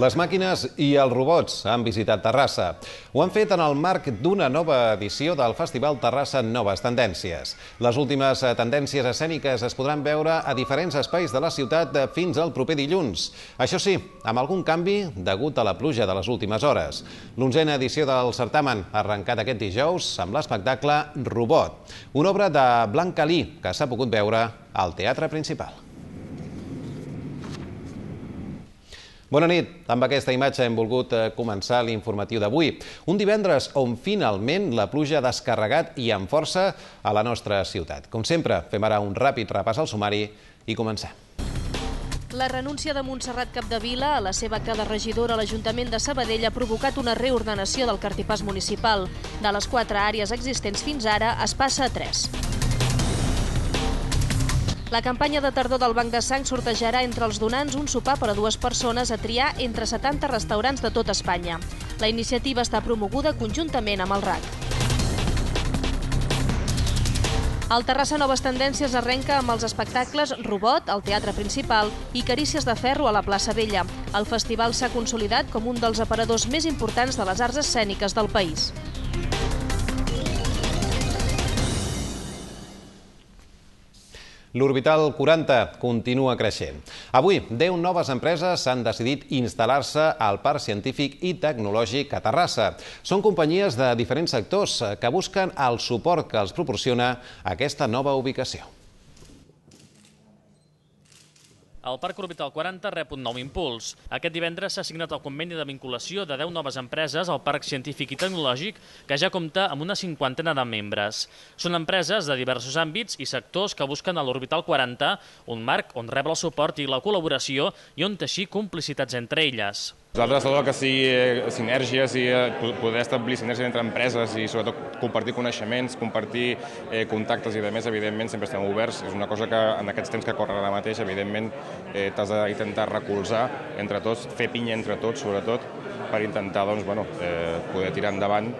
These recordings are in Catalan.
Les màquines i els robots han visitat Terrassa. Ho han fet en el marc d'una nova edició del Festival Terrassa Noves Tendències. Les últimes eh, tendències escèniques es podran veure a diferents espais de la ciutat eh, fins al proper dilluns. Això sí, amb algun canvi degut a la pluja de les últimes hores. L'onzena edició del certamen ha arrencat aquest dijous amb l'espectacle Robot, una obra de Blanca Lee que s'ha pogut veure al Teatre Principal. Bona nit. Amb aquesta imatge hem volgut eh, començar l'informatiu d'avui. Un divendres on finalment la pluja ha descarregat i amb força a la nostra ciutat. Com sempre, fem ara un ràpid repàs al sumari i comencem. La renúncia de Montserrat Capdevila a la seva cada regidora a l'Ajuntament de Sabadell ha provocat una reordenació del cartipàs municipal. De les quatre àrees existents fins ara, es passa a tres. La campanya de tardor del Banc de Sang sortejarà entre els donants un sopar per a dues persones a triar entre 70 restaurants de tota Espanya. La iniciativa està promoguda conjuntament amb el RAC. El Terrassa Noves Tendències arrenca amb els espectacles Robot, al Teatre Principal, i Carícies de Ferro a la plaça Vella. El festival s'ha consolidat com un dels aparadors més importants de les arts escèniques del país. L'Orbital 40 continua creixent. Avui, 10 noves empreses s'han decidit instal·lar-se al Parc Científic i Tecnològic a Terrassa. Són companyies de diferents sectors que busquen el suport que els proporciona aquesta nova ubicació. El Parc Orbital 40 rep un nou impuls. Aquest divendres s'ha signat el conveni de vinculació de 10 noves empreses al Parc Científic i Tecnològic, que ja compta amb una cinquantena de membres. Són empreses de diversos àmbits i sectors que busquen a l'Orbital 40, un marc on rebre el suport i la col·laboració i on teixir complicitats entre elles. Nosaltres tot el que sigui eh, sinergies i eh, poder establir sinergies entre empreses i sobretot compartir coneixements, compartir eh, contactes i de més, evidentment sempre estem oberts. És una cosa que en aquests temps que corren ara mateix, evidentment eh, t'has d'intentar recolzar entre tots, fer pinya entre tots sobretot, per intentar doncs, bueno, eh, poder tirar endavant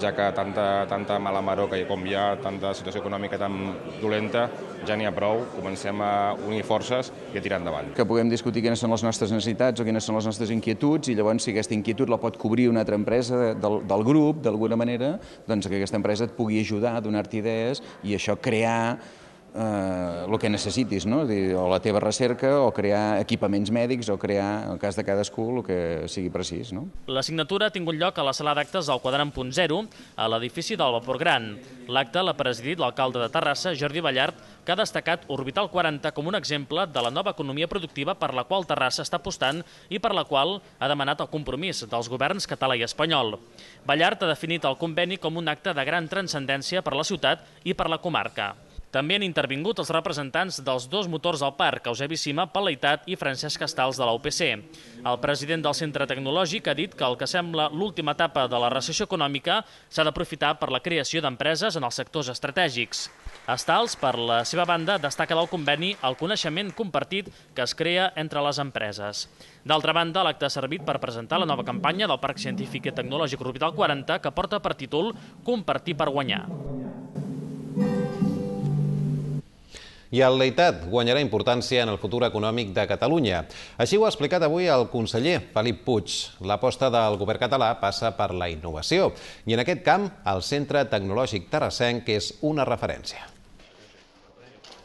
ja que tanta, tanta mala maró que com hi ha, tanta situació econòmica tan dolenta, ja n'hi ha prou, comencem a unir forces i a tirar endavant. Que puguem discutir quines són les nostres necessitats o quines són les nostres inquietuds i llavors si aquesta inquietud la pot cobrir una altra empresa del, del grup, d'alguna manera, doncs que aquesta empresa et pugui ajudar, a donar-te idees i això crear Eh, el que necessitis, no? Dir, o la teva recerca, o crear equipaments mèdics, o crear, en el cas de cadascú, el que sigui precís. No? La signatura ha tingut lloc a la sala d'actes del quadrant punt zero, a l'edifici del Vapor Gran. L'acte l'ha presidit l'alcalde de Terrassa, Jordi Ballart, que ha destacat Orbital 40 com un exemple de la nova economia productiva per la qual Terrassa està apostant i per la qual ha demanat el compromís dels governs català i espanyol. Ballart ha definit el conveni com un acte de gran transcendència per la ciutat i per la comarca. També han intervingut els representants dels dos motors del parc, Eusebi Sima, Paleitat i Francesc Castals de la UPC. El president del Centre Tecnològic ha dit que el que sembla l'última etapa de la recessió econòmica s'ha d'aprofitar per la creació d'empreses en els sectors estratègics. Estals, per la seva banda, destaca del conveni el coneixement compartit que es crea entre les empreses. D'altra banda, l'acte ha servit per presentar la nova campanya del Parc Científic i Tecnològic Orbital 40 que porta per títol Compartir per guanyar. i el leitat guanyarà importància en el futur econòmic de Catalunya. Així ho ha explicat avui el conseller Felip Puig. L'aposta del govern català passa per la innovació i en aquest camp el Centre Tecnològic Terrassenc és una referència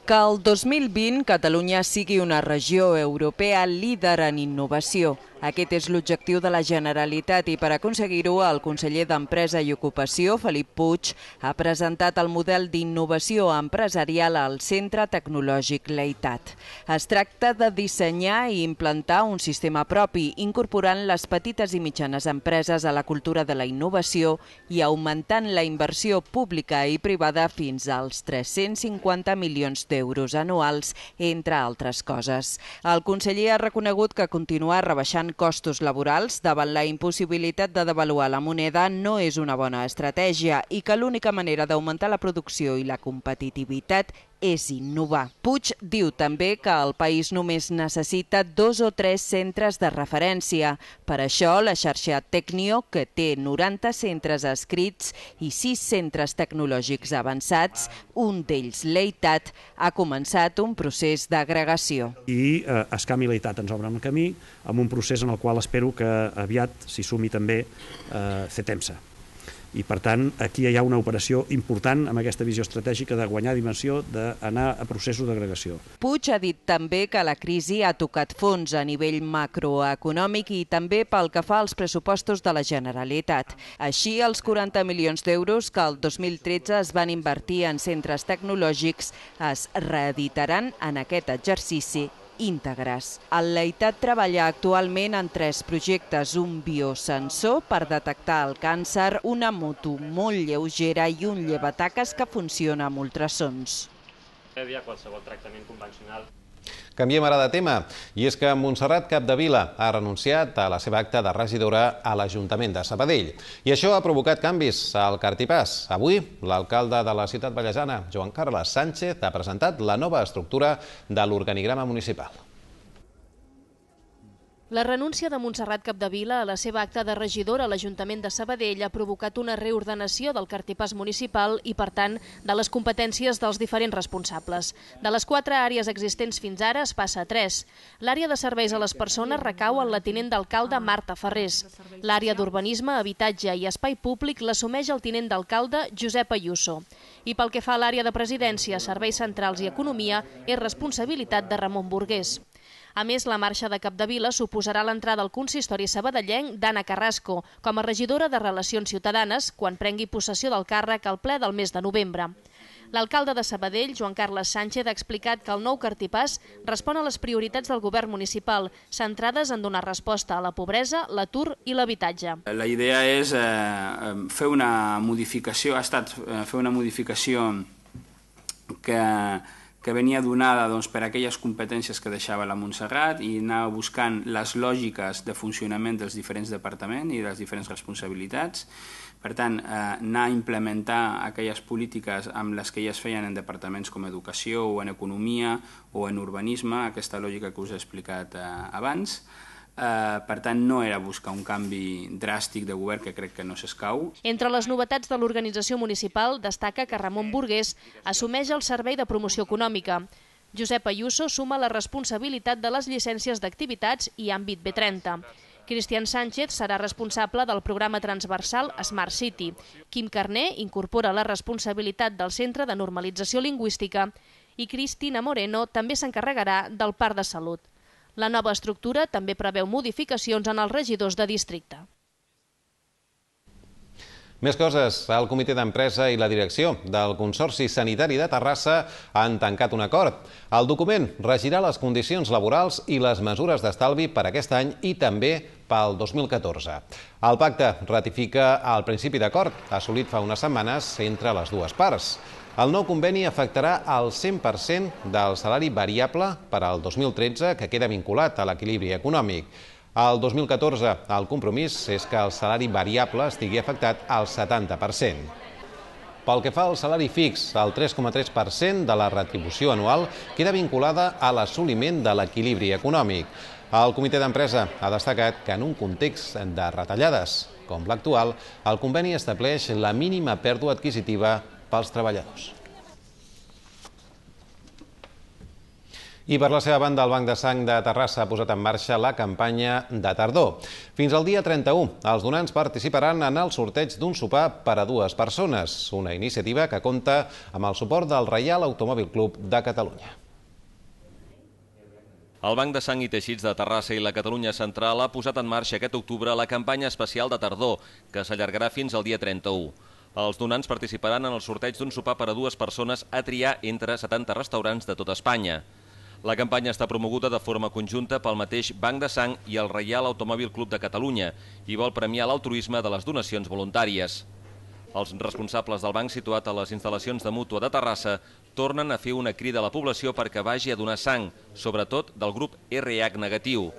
que el 2020 Catalunya sigui una regió europea líder en innovació. Aquest és l'objectiu de la Generalitat i per aconseguir-ho el conseller d'Empresa i Ocupació, Felip Puig, ha presentat el model d'innovació empresarial al Centre Tecnològic Leitat. Es tracta de dissenyar i implantar un sistema propi, incorporant les petites i mitjanes empreses a la cultura de la innovació i augmentant la inversió pública i privada fins als 350 milions d'euros anuals, entre altres coses. El conseller ha reconegut que continuar rebaixant costos laborals davant la impossibilitat de devaluar la moneda no és una bona estratègia i que l'única manera d'augmentar la producció i la competitivitat és innovar. Puig diu també que el país només necessita dos o tres centres de referència. Per això, la xarxa Tecnio, que té 90 centres escrits i 6 centres tecnològics avançats, un d'ells l'EITAT, ha començat un procés d'agregació. I eh, Escam i l'EITAT ens obren el camí amb un procés en el qual espero que aviat s'hi sumi també eh, CETEMSA i per tant aquí hi ha una operació important amb aquesta visió estratègica de guanyar dimensió, d'anar a processos d'agregació. Puig ha dit també que la crisi ha tocat fons a nivell macroeconòmic i també pel que fa als pressupostos de la Generalitat. Així, els 40 milions d'euros que el 2013 es van invertir en centres tecnològics es reeditaran en aquest exercici íntegres. El Leitat treballa actualment en tres projectes, un biosensor per detectar el càncer, una moto molt lleugera i un llevataques que funciona amb ultrasons. Hi havia qualsevol tractament convencional Canviem ara de tema, i és que Montserrat Capdevila ha renunciat a la seva acta de regidora a l'Ajuntament de Sabadell. I això ha provocat canvis al cartipàs. Avui, l'alcalde de la ciutat ballesana, Joan Carles Sánchez, ha presentat la nova estructura de l'organigrama municipal. La renúncia de Montserrat Capdevila a la seva acta de regidora a l'Ajuntament de Sabadell ha provocat una reordenació del cartipàs municipal i, per tant, de les competències dels diferents responsables. De les quatre àrees existents fins ara es passa a tres. L'àrea de serveis a les persones recau en la tinent d'alcalde Marta Ferrés. L'àrea d'urbanisme, habitatge i espai públic l'assumeix el tinent d'alcalde Josep Ayuso. I pel que fa a l'àrea de presidència, serveis centrals i economia, és responsabilitat de Ramon Burgués. A més, la marxa de Capdevila suposarà l'entrada al consistori sabadellenc d'Anna Carrasco com a regidora de Relacions Ciutadanes quan prengui possessió del càrrec al ple del mes de novembre. L'alcalde de Sabadell, Joan Carles Sánchez, ha explicat que el nou cartipàs respon a les prioritats del govern municipal, centrades en donar resposta a la pobresa, l'atur i l'habitatge. La idea és eh, fer una modificació, ha estat eh, fer una modificació que que venia donada doncs, per aquelles competències que deixava la Montserrat i anava buscant les lògiques de funcionament dels diferents departaments i de les diferents responsabilitats. Per tant, eh, anar a implementar aquelles polítiques amb les que ja es feien en departaments com Educació o en Economia o en Urbanisme, aquesta lògica que us he explicat eh, abans, Eh, per tant, no era buscar un canvi dràstic de govern que crec que no s'escau. Entre les novetats de l'organització municipal destaca que Ramon Burgués assumeix el servei de promoció econòmica. Josep Ayuso suma la responsabilitat de les llicències d'activitats i àmbit B30. Cristian Sánchez serà responsable del programa transversal Smart City. Quim Carné incorpora la responsabilitat del Centre de Normalització Lingüística i Cristina Moreno també s'encarregarà del Parc de Salut. La nova estructura també preveu modificacions en els regidors de districte. Més coses. El comitè d'empresa i la direcció del Consorci Sanitari de Terrassa han tancat un acord. El document regirà les condicions laborals i les mesures d'estalvi per aquest any i també pel 2014. El pacte ratifica el principi d'acord assolit fa unes setmanes entre les dues parts. El nou conveni afectarà el 100% del salari variable per al 2013, que queda vinculat a l'equilibri econòmic. Al 2014, el compromís és que el salari variable estigui afectat al 70%. Pel que fa al salari fix, el 3,3% de la retribució anual queda vinculada a l'assoliment de l'equilibri econòmic. El comitè d'empresa ha destacat que en un context de retallades com l'actual, el conveni estableix la mínima pèrdua adquisitiva pels treballadors. I per la seva banda, el Banc de Sang de Terrassa ha posat en marxa la campanya de tardor. Fins al dia 31, els donants participaran en el sorteig d'un sopar per a dues persones, una iniciativa que compta amb el suport del Reial Automòbil Club de Catalunya. El Banc de Sang i Teixits de Terrassa i la Catalunya Central ha posat en marxa aquest octubre la campanya especial de tardor, que s'allargarà fins al dia 31. Els donants participaran en el sorteig d'un sopar per a dues persones a triar entre 70 restaurants de tota Espanya. La campanya està promoguda de forma conjunta pel mateix Banc de Sang i el Reial Automòbil Club de Catalunya i vol premiar l'altruisme de les donacions voluntàries. Els responsables del banc situat a les instal·lacions de Mútua de Terrassa tornen a fer una crida a la població perquè vagi a donar sang, sobretot del grup RH negatiu.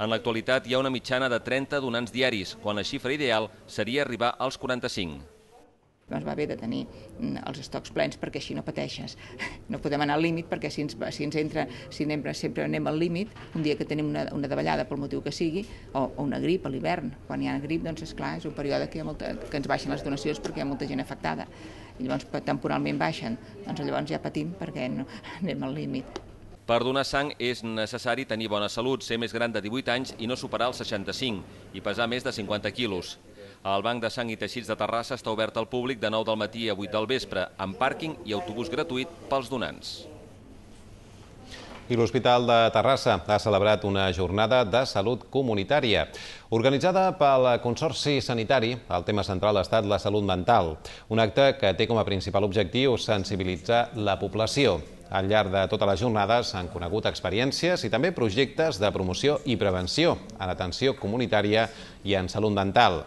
En l'actualitat hi ha una mitjana de 30 donants diaris, quan la xifra ideal seria arribar als 45 doncs va haver de tenir mm, els estocs plens perquè així no pateixes. No podem anar al límit perquè si ens, si ens entra, si anem, sempre anem al límit, un dia que tenim una, una davallada pel motiu que sigui, o, o una grip a l'hivern, quan hi ha grip, doncs és clar, és un període que, hi ha molta, que ens baixen les donacions perquè hi ha molta gent afectada. I llavors temporalment baixen, doncs llavors ja patim perquè no, anem al límit. Per donar sang és necessari tenir bona salut, ser més gran de 18 anys i no superar els 65 i pesar més de 50 quilos. El Banc de Sang i Teixits de Terrassa està obert al públic de 9 del matí a 8 del vespre, amb pàrquing i autobús gratuït pels donants. I l'Hospital de Terrassa ha celebrat una jornada de salut comunitària. Organitzada pel Consorci Sanitari, el tema central ha estat la salut mental, un acte que té com a principal objectiu sensibilitzar la població. Al llarg de totes les jornades s'han conegut experiències i també projectes de promoció i prevenció en atenció comunitària i en salut mental.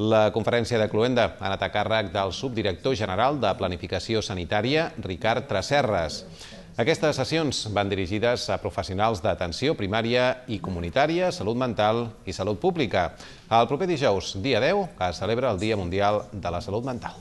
La conferència de Cluenda ha anat a càrrec del subdirector general de Planificació Sanitària, Ricard Tracerres. Aquestes sessions van dirigides a professionals d'atenció primària i comunitària, salut mental i salut pública. El proper dijous, dia 10, que es celebra el Dia Mundial de la Salut Mental.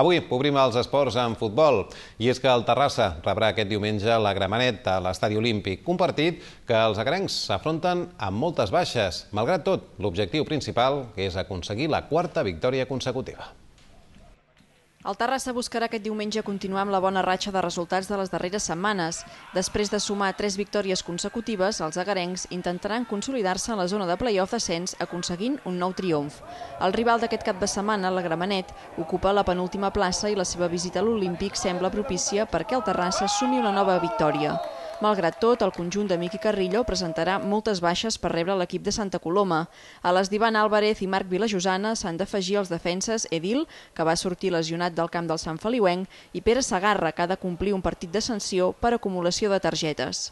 Avui obrim els esports en futbol i és que el Terrassa rebrà aquest diumenge la Gramenet a l'estadi olímpic, un partit que els agrencs s'afronten amb moltes baixes. Malgrat tot, l'objectiu principal és aconseguir la quarta victòria consecutiva. El Terrassa buscarà aquest diumenge continuar amb la bona ratxa de resultats de les darreres setmanes. Després de sumar tres victòries consecutives, els agarencs intentaran consolidar-se en la zona de play-off d'ascens aconseguint un nou triomf. El rival d'aquest cap de setmana, la Gramenet, ocupa la penúltima plaça i la seva visita a l'Olímpic sembla propícia perquè el Terrassa sumi una nova victòria. Malgrat tot, el conjunt de Miqui Carrillo presentarà moltes baixes per rebre l'equip de Santa Coloma. A les d'Ivan Álvarez i Marc Vilajosana s'han d'afegir els defenses Edil, que va sortir lesionat del camp del Sant Feliuenc, i Pere Sagarra, que ha de complir un partit de sanció per acumulació de targetes.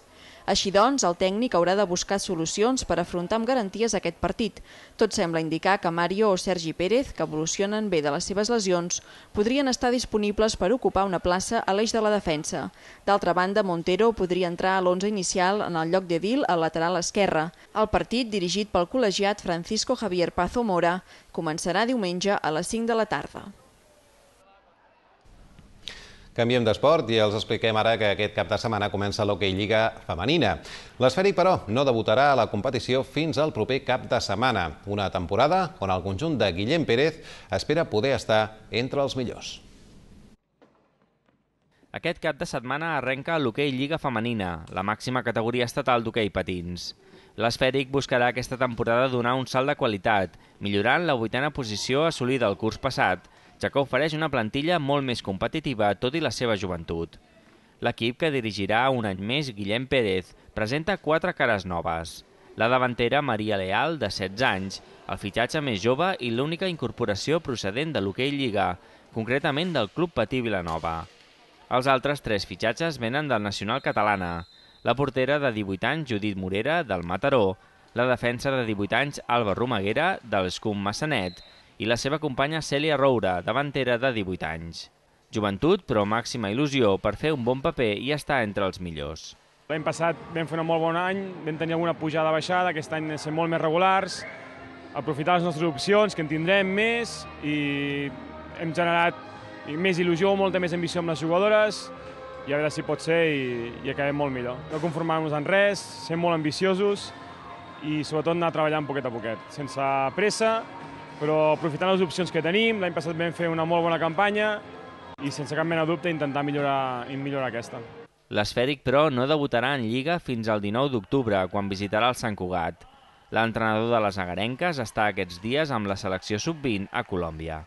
Així doncs, el tècnic haurà de buscar solucions per afrontar amb garanties aquest partit. Tot sembla indicar que Mario o Sergi Pérez, que evolucionen bé de les seves lesions, podrien estar disponibles per ocupar una plaça a l'eix de la defensa. D'altra banda, Montero podria entrar a l'11 inicial en el lloc d'Edil al lateral esquerre. El partit, dirigit pel col·legiat Francisco Javier Pazo Mora, començarà diumenge a les 5 de la tarda. Canviem d'esport i els expliquem ara que aquest cap de setmana comença l'Hockey Lliga Femenina. L'esfèric, però, no debutarà a la competició fins al proper cap de setmana, una temporada on el conjunt de Guillem Pérez espera poder estar entre els millors. Aquest cap de setmana arrenca l'Hockey Lliga Femenina, la màxima categoria estatal d'hoquei patins. L'esfèric buscarà aquesta temporada donar un salt de qualitat, millorant la vuitena posició assolida el curs passat, ja que ofereix una plantilla molt més competitiva tot i la seva joventut. L'equip que dirigirà un any més Guillem Pérez presenta quatre cares noves. La davantera Maria Leal, de 16 anys, el fitxatge més jove i l'única incorporació procedent de l'hoquei Lliga, concretament del Club Patí Vilanova. Els altres tres fitxatges venen del Nacional Catalana. La portera de 18 anys, Judit Morera, del Mataró. La defensa de 18 anys, Alba Romaguera, de l'Escum Massanet i la seva companya Celia Roura, davantera de 18 anys. Joventut, però màxima il·lusió per fer un bon paper i estar entre els millors. L'any passat vam fer un molt bon any, vam tenir alguna pujada baixada, aquest any ser molt més regulars, aprofitar les nostres opcions, que en tindrem més, i hem generat més il·lusió, molta més ambició amb les jugadores, i a veure si pot ser i, i acabem molt millor. No conformar-nos en res, ser molt ambiciosos i sobretot anar treballant poquet a poquet, sense pressa, però aprofitant les opcions que tenim, l'any passat vam fer una molt bona campanya i sense cap mena de dubte intentar millorar, millorar aquesta. L'esfèric, però, no debutarà en Lliga fins al 19 d'octubre, quan visitarà el Sant Cugat. L'entrenador de les agarenques està aquests dies amb la selecció sub-20 a Colòmbia.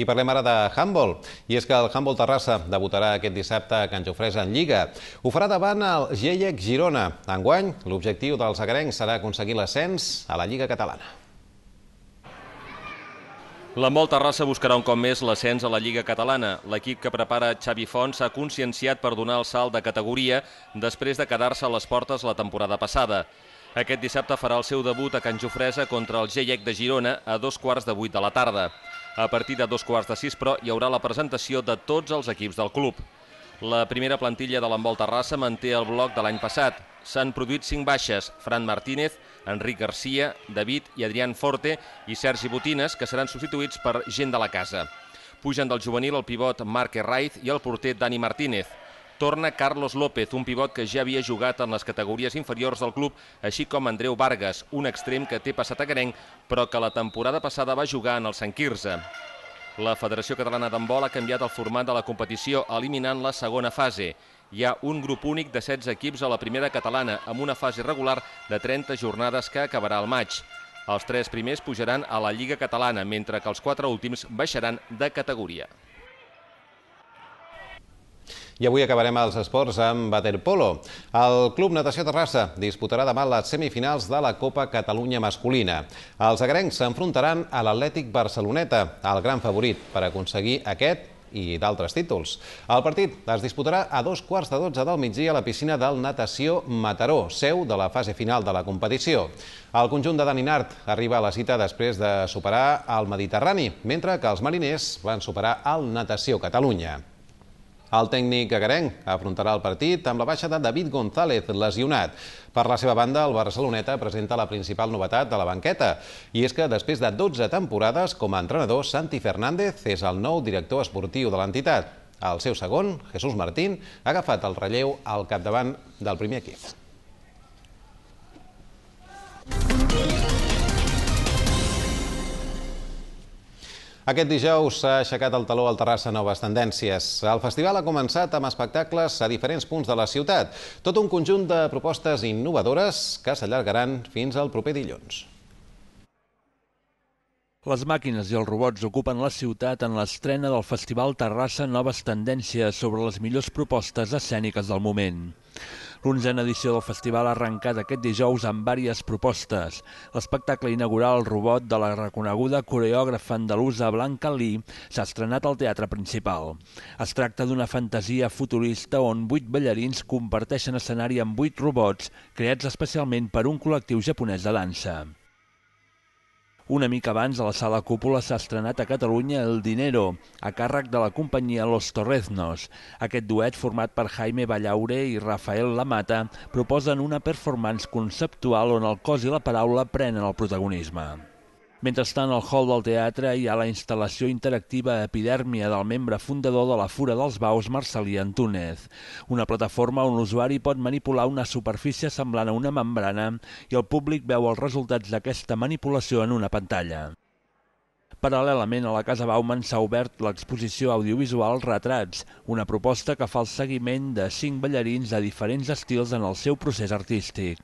I parlem ara de handball. I és que el handball Terrassa debutarà aquest dissabte a Can Jofresa en Lliga. Ho farà davant el Gellec Girona. Enguany, l'objectiu dels agarencs serà aconseguir l'ascens a la Lliga Catalana. La Mol Terrassa buscarà un cop més l'ascens a la Lliga Catalana. L'equip que prepara Xavi Font s'ha conscienciat per donar el salt de categoria després de quedar-se a les portes la temporada passada. Aquest dissabte farà el seu debut a Can Jofresa contra el Gellec de Girona a dos quarts de vuit de la tarda a partir de dos quarts de sis, però hi haurà la presentació de tots els equips del club. La primera plantilla de l'Envol Terrassa manté el bloc de l'any passat. S'han produït cinc baixes, Fran Martínez, Enric Garcia, David i Adrián Forte i Sergi Botines, que seran substituïts per gent de la casa. Pugen del juvenil el pivot Marc Herraiz i el porter Dani Martínez. Torna Carlos López, un pivot que ja havia jugat en les categories inferiors del club, així com Andreu Vargas, un extrem que té passat a Garenc, però que la temporada passada va jugar en el Sant Quirze. La Federació Catalana d'Handbol ha canviat el format de la competició, eliminant la segona fase. Hi ha un grup únic de 16 equips a la primera catalana, amb una fase regular de 30 jornades que acabarà al maig. Els tres primers pujaran a la Lliga Catalana, mentre que els quatre últims baixaran de categoria. I avui acabarem els esports amb waterpolo. El Club Natació Terrassa disputarà demà les semifinals de la Copa Catalunya Masculina. Els agrencs s'enfrontaran a l'Atlètic Barceloneta, el gran favorit per aconseguir aquest i d'altres títols. El partit es disputarà a dos quarts de dotze del migdia a la piscina del Natació Mataró, seu de la fase final de la competició. El conjunt de Dani Nart arriba a la cita després de superar el Mediterrani, mentre que els mariners van superar el Natació Catalunya. El tècnic agarenc afrontarà el partit amb la baixa de David González, lesionat. Per la seva banda, el Barceloneta presenta la principal novetat de la banqueta, i és que després de 12 temporades com a entrenador, Santi Fernández és el nou director esportiu de l'entitat. El seu segon, Jesús Martín, ha agafat el relleu al capdavant del primer equip. Aquest dijous s'ha aixecat el taló al Terrassa Noves Tendències. El festival ha començat amb espectacles a diferents punts de la ciutat. Tot un conjunt de propostes innovadores que s'allargaran fins al proper dilluns. Les màquines i els robots ocupen la ciutat en l'estrena del Festival Terrassa Noves Tendències sobre les millors propostes escèniques del moment. L'onzena edició del festival ha arrencat aquest dijous amb diverses propostes. L'espectacle inaugural El robot de la reconeguda coreògrafa andalusa Blanca Lee s'ha estrenat al teatre principal. Es tracta d'una fantasia futurista on vuit ballarins comparteixen escenari amb vuit robots creats especialment per un col·lectiu japonès de dansa. Una mica abans, a la sala cúpula s'ha estrenat a Catalunya El Dinero, a càrrec de la companyia Los Torreznos. Aquest duet, format per Jaime Ballaure i Rafael Lamata, proposen una performance conceptual on el cos i la paraula prenen el protagonisme. Mentrestant, al hall del teatre hi ha la instal·lació interactiva Epidèrmia del membre fundador de la Fura dels Baus, Marcelí Antúnez, una plataforma on l'usuari pot manipular una superfície semblant a una membrana i el públic veu els resultats d'aquesta manipulació en una pantalla. Paral·lelament a la Casa Bauman s'ha obert l'exposició audiovisual Retrats, una proposta que fa el seguiment de cinc ballarins de diferents estils en el seu procés artístic.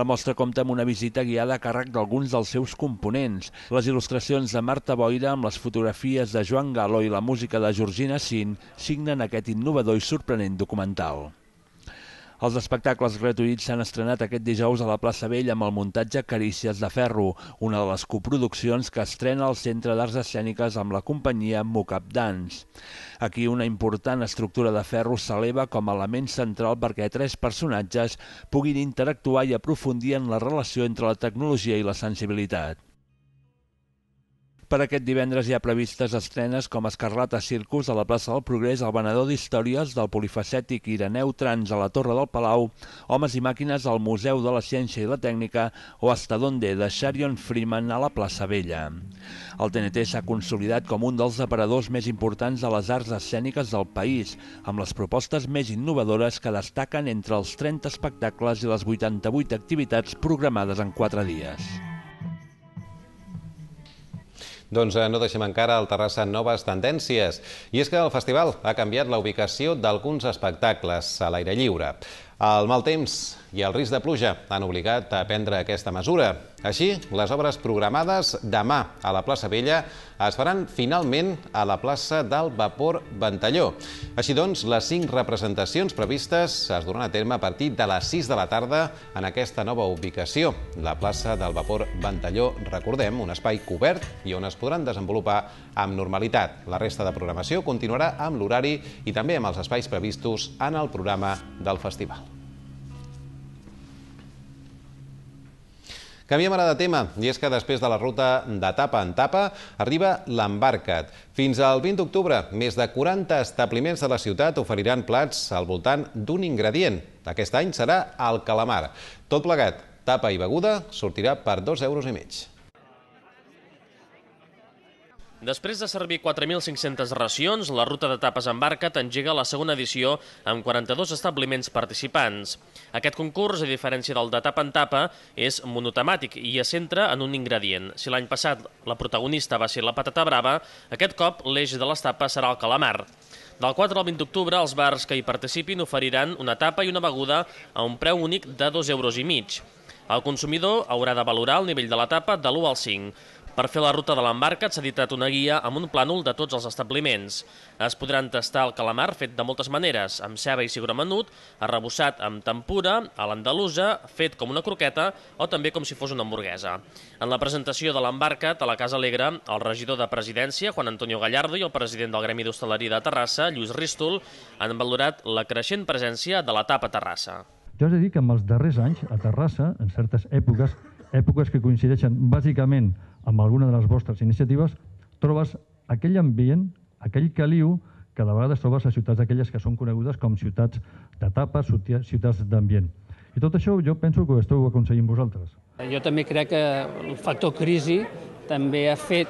La mostra compta amb una visita guiada a càrrec d'alguns dels seus components, les il·lustracions de Marta Boira amb les fotografies de Joan Galo i la música de Georgina Sin signen aquest innovador i sorprenent documental. Els espectacles gratuïts s'han estrenat aquest dijous a la plaça Vell amb el muntatge Carícies de Ferro, una de les coproduccions que estrena el Centre d'Arts Escèniques amb la companyia Mocap Dance. Aquí una important estructura de ferro s'eleva com a element central perquè tres personatges puguin interactuar i aprofundir en la relació entre la tecnologia i la sensibilitat. Per aquest divendres hi ha previstes estrenes com Escarlata Circus a la plaça del Progrés, El venedor d'històries del polifacètic Ireneu Trans a la Torre del Palau, Homes i màquines al Museu de la Ciència i la Tècnica o Hasta Donde de Sharon Freeman a la plaça Vella. El TNT s'ha consolidat com un dels aparadors més importants de les arts escèniques del país, amb les propostes més innovadores que destaquen entre els 30 espectacles i les 88 activitats programades en 4 dies. Doncs eh, no deixem encara al Terrassa noves tendències. I és que el festival ha canviat la ubicació d'alguns espectacles a l'aire lliure. El mal temps i el risc de pluja han obligat a prendre aquesta mesura. Així, les obres programades demà a la plaça Vella es faran finalment a la plaça del Vapor Ventalló. Així doncs, les cinc representacions previstes es duran a terme a partir de les 6 de la tarda en aquesta nova ubicació, la plaça del Vapor Ventalló. Recordem, un espai cobert i on es podran desenvolupar amb normalitat. La resta de programació continuarà amb l'horari i també amb els espais previstos en el programa del festival. Canviem ara de tema, i és que després de la ruta d'etapa en tapa arriba l'embarcat. Fins al 20 d'octubre, més de 40 establiments de la ciutat oferiran plats al voltant d'un ingredient. Aquest any serà el calamar. Tot plegat, tapa i beguda sortirà per 2 euros i mig. Després de servir 4.500 racions, la ruta de tapes en barca t'engega la segona edició amb 42 establiments participants. Aquest concurs, a diferència del de tapa en tapa, és monotemàtic i es centra en un ingredient. Si l'any passat la protagonista va ser la patata brava, aquest cop l'eix de les tapes serà el calamar. Del 4 al 20 d'octubre, els bars que hi participin oferiran una tapa i una beguda a un preu únic de 2 euros i mig. El consumidor haurà de valorar el nivell de la tapa de l'1 al 5. Per fer la ruta de l'embarca s'ha editat una guia amb un plànol de tots els establiments. Es podran tastar el calamar fet de moltes maneres, amb ceba i cigró menut, arrebossat amb tempura, a l'andalusa, fet com una croqueta o també com si fos una hamburguesa. En la presentació de l'embarca a la Casa Alegre, el regidor de Presidència, Juan Antonio Gallardo, i el president del Gremi d'Hostaleria de Terrassa, Lluís Rístol, han valorat la creixent presència de la tapa Terrassa. Jo us he de dir que en els darrers anys, a Terrassa, en certes èpoques, èpoques que coincideixen bàsicament amb alguna de les vostres iniciatives, trobes aquell ambient, aquell caliu que de vegades trobes a ciutats aquelles que són conegudes com ciutats d'etapa, ciutats d'ambient. I tot això jo penso que ho esteu aconseguint vosaltres. Jo també crec que el factor crisi també ha fet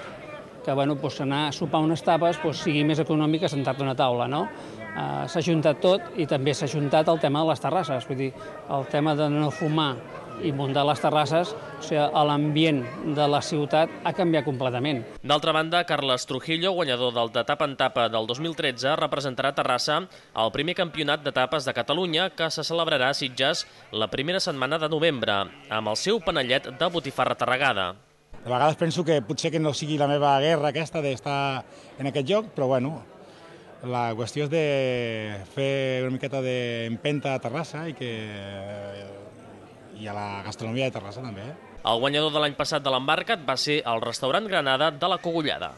que bueno, doncs anar a sopar unes tapes doncs sigui més econòmic que sentar-te a una taula. No? Eh, s'ha juntat tot i també s'ha juntat el tema de les terrasses. Vull dir, el tema de no fumar i muntar les terrasses, o sigui, l'ambient de la ciutat ha canviat completament. D'altra banda, Carles Trujillo, guanyador del de tapa en tapa del 2013, representarà Terrassa al primer campionat d'etapes de Catalunya que se celebrarà a Sitges la primera setmana de novembre, amb el seu panellet de botifarra tarragada. De vegades penso que potser que no sigui la meva guerra aquesta d'estar en aquest lloc, però bueno, la qüestió és de fer una miqueta d'empenta a Terrassa i que eh, i a la gastronomia de Terrassa també. El guanyador de l'any passat de l'embarcat va ser el restaurant Granada de la Cogullada.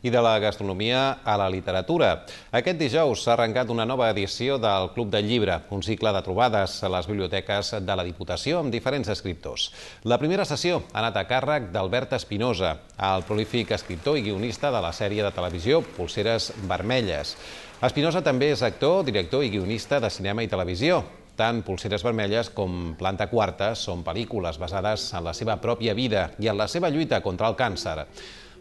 i de la gastronomia a la literatura. Aquest dijous s'ha arrencat una nova edició del Club del Llibre, un cicle de trobades a les biblioteques de la Diputació amb diferents escriptors. La primera sessió ha anat a càrrec d'Albert Espinosa, el prolífic escriptor i guionista de la sèrie de televisió Polseres Vermelles. Espinosa també és actor, director i guionista de cinema i televisió. Tant Pulseres Vermelles com Planta Quarta són pel·lícules basades en la seva pròpia vida i en la seva lluita contra el càncer.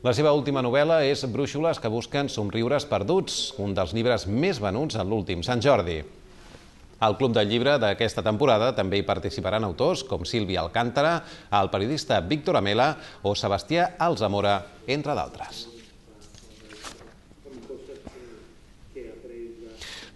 La seva última novel·la és Brúixoles que busquen somriures perduts, un dels llibres més venuts en l'últim Sant Jordi. Al Club del Llibre d'aquesta temporada també hi participaran autors com Sílvia Alcántara, el periodista Víctor Amela o Sebastià Alzamora, entre d'altres.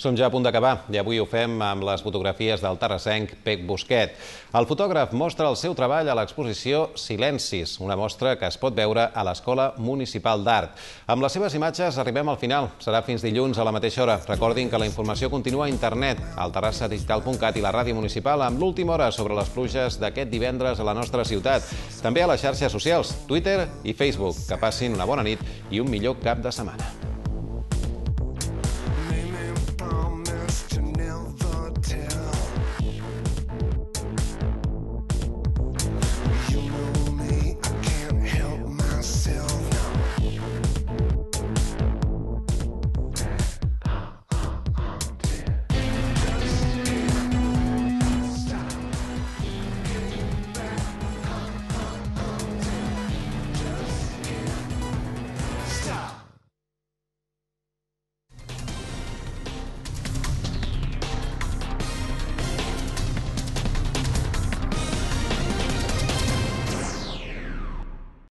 Som ja a punt d'acabar i avui ho fem amb les fotografies del terrassenc Pec Busquet. El fotògraf mostra el seu treball a l'exposició Silencis, una mostra que es pot veure a l'Escola Municipal d'Art. Amb les seves imatges arribem al final. Serà fins dilluns a la mateixa hora. Recordin que la informació continua a internet, al terrassadigital.cat i la ràdio municipal amb l'última hora sobre les pluges d'aquest divendres a la nostra ciutat. També a les xarxes socials, Twitter i Facebook. Que passin una bona nit i un millor cap de setmana.